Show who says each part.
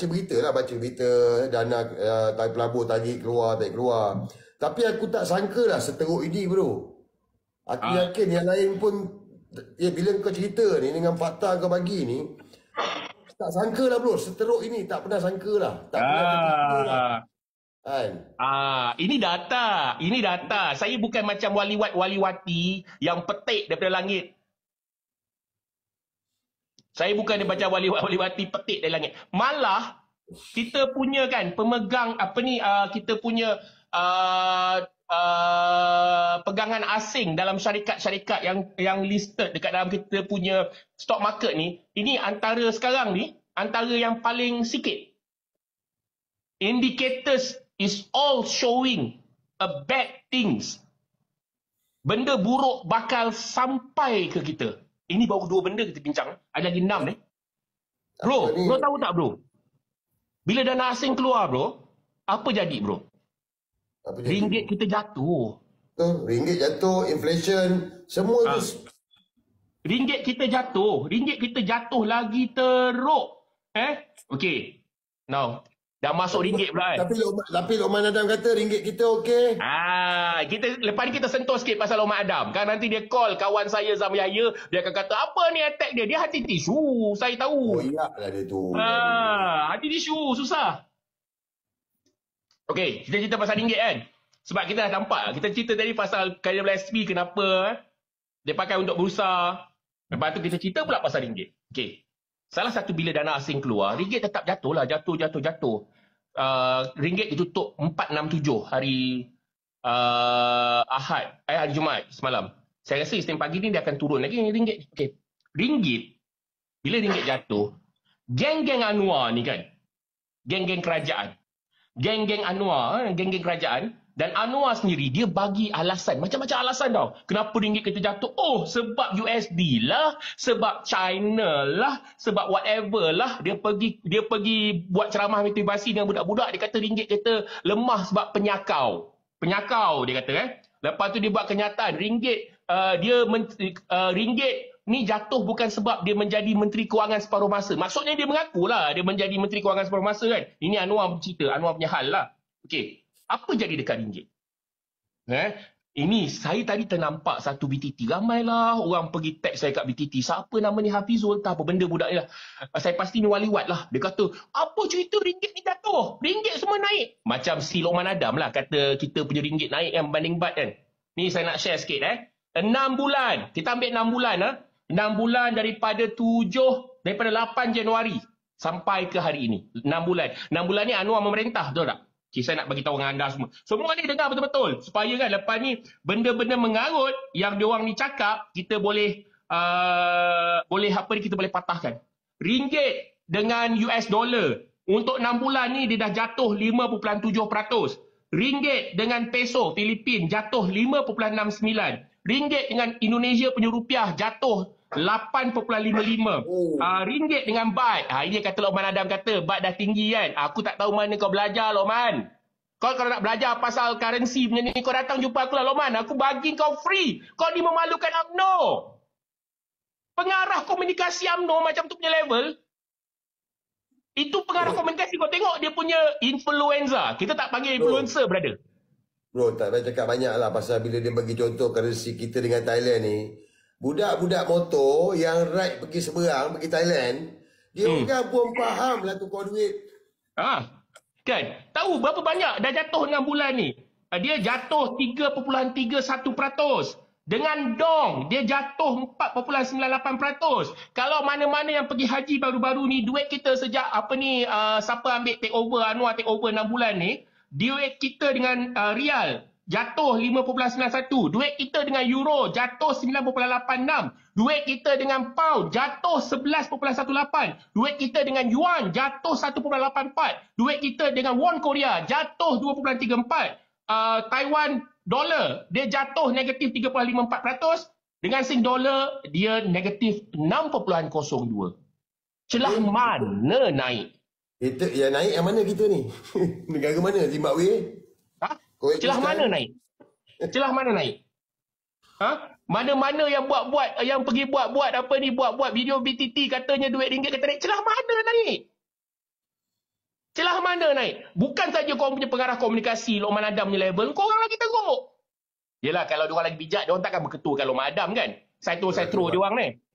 Speaker 1: baca berita lah baca berita dana uh, pelabur tarik keluar tarik keluar tapi aku tak sangka lah seteruk ini bro aku ha. yakin yang lain pun ya bila kau cerita ni dengan fakta kau bagi ni tak sangka lah bro seteruk ini tak pernah sangka lah tak ha. pernah ah. Lah. Kan? ah, ini data, ini data. Saya bukan macam wali-wati yang petik daripada langit saya bukan dia baca wali wali wati petik dari langit. Malah kita punya kan pemegang apa ni uh, kita punya uh, uh, pegangan asing dalam syarikat-syarikat yang yang listed dekat dalam kita punya stock market ni, ini antara sekarang ni antara yang paling sikit. Indicators is all showing a bad things. Benda buruk bakal sampai ke kita. Ini baru dua benda kita bincang. Eh. Ada lagi enam ni. Bro, bro tahu tak bro? Bila dana asing keluar bro, apa jadi bro? Apa jadi? Ringgit kita jatuh. Ringgit jatuh, inflation, semua ha. tu. Ah. Ringgit kita jatuh. Ringgit kita jatuh lagi teruk. Eh? Okay. Now, Dah masuk ringgit pula kan. Tapi Lokman, tapi Lokman Adam kata ringgit kita okey. Ah, kita lepas ni kita sentuh sikit pasal Lokman Adam. Kan nanti dia call kawan saya Zam Yahya, dia akan kata apa ni attack dia? Dia hati tisu, saya tahu. Oh, iyalah dia tu. Ah, hati tisu susah. Okey, kita cerita pasal ringgit kan. Sebab kita dah nampak, kita cerita tadi pasal kalian SP kenapa eh? dia pakai untuk berusaha. Lepas tu kita cerita pula pasal ringgit. Okey, Salah satu bila dana asing keluar, ringgit tetap jatuh lah, jatuh, jatuh, jatuh. Uh, ringgit ditutup 4.67 hari uh, Ahad, eh, hari Jumaat semalam. Saya rasa istimewa pagi ni dia akan turun lagi ringgit. Okay. Ringgit, bila ringgit jatuh, geng-geng Anwar ni kan, geng-geng kerajaan, geng-geng Anwar, eh, geng-geng kerajaan, dan Anwar sendiri, dia bagi alasan. Macam-macam alasan tau. Kenapa ringgit kita jatuh? Oh, sebab USD lah. Sebab China lah. Sebab whatever lah. Dia pergi dia pergi buat ceramah motivasi dengan budak-budak. Dia kata ringgit kita lemah sebab penyakau. Penyakau, dia kata. Eh? Lepas tu dia buat kenyataan. Ringgit, uh, dia men- uh, ringgit ni jatuh bukan sebab dia menjadi menteri kewangan separuh masa. Maksudnya dia mengakulah dia menjadi menteri kewangan separuh masa kan. Ini Anwar cerita. Anwar punya hal lah. Okay. Apa jadi dekat ringgit? Eh? Ini saya tadi ternampak satu BTT. Ramailah orang pergi tag saya kat BTT. Siapa nama ni Hafizul? Oh, tak apa benda budak ni lah. Saya pasti ni wali wat lah. Dia kata, apa cerita ringgit ni jatuh? Ringgit semua naik. Macam si Lokman Adam lah kata kita punya ringgit naik yang banding bat kan. Ni saya nak share sikit eh. 6 bulan. Kita ambil 6 bulan lah. Ha? 6 bulan daripada 7, daripada 8 Januari sampai ke hari ini. 6 bulan. 6 bulan ni Anwar memerintah, betul tak? Okay, saya nak bagi tahu dengan anda semua. Semua ni dengar betul-betul. Supaya kan lepas ni benda-benda mengarut yang diorang ni cakap, kita boleh uh, boleh apa ni kita boleh patahkan. Ringgit dengan US dollar untuk 6 bulan ni dia dah jatuh 5.7%. Ringgit dengan peso Filipin jatuh 5.69. Ringgit dengan Indonesia punya rupiah jatuh 5.7%. 8.55 oh. uh, ringgit dengan baht. Ha, ini kata Lokman Adam kata, baht dah tinggi kan. Ah, aku tak tahu mana kau belajar Lokman. Kau kalau nak belajar pasal currency punya ni, kau datang jumpa aku lah Lokman. Aku bagi kau free. Kau ni memalukan UMNO. Pengarah komunikasi UMNO macam tu punya level. Itu pengarah komunikasi kau tengok dia punya influenza. Kita tak panggil influencer, bro. brother. Bro, tak payah cakap banyak lah pasal bila dia bagi contoh currency kita dengan Thailand ni budak-budak motor yang ride pergi seberang pergi Thailand dia hmm. bukan pun faham lah tu kau duit ha kan tahu berapa banyak dah jatuh 6 bulan ni ah, dia jatuh 3.31% dengan dong dia jatuh 4.98% kalau mana-mana yang pergi haji baru-baru ni duit kita sejak apa ni uh, siapa ambil take over Anwar take 6 bulan ni duit kita dengan uh, rial jatuh 5.91. Duit kita dengan euro jatuh 9.86. Duit kita dengan pound jatuh 11.18. Duit kita dengan yuan jatuh 1.84. Duit kita dengan won Korea jatuh 2.34. Uh, ah, Taiwan dollar dia jatuh negatif 3.54%. Dengan sing dollar dia negatif 6.02. Celah mana naik? Itu yang naik yang mana kita ni? Negara mana? Zimbabwe? Koyak celah mana kan? naik? Celah mana naik? Ha? Mana-mana yang buat-buat, yang pergi buat-buat apa ni, buat-buat video BTT katanya duit ringgit kata naik, celah mana naik? Celah mana naik? Bukan saja kau punya pengarah komunikasi, Lokman Adam punya level, kau orang lagi teruk. Yelah, kalau dia orang lagi bijak, dia orang takkan berketurkan Lokman Adam kan? Saya tu saya throw dia ni.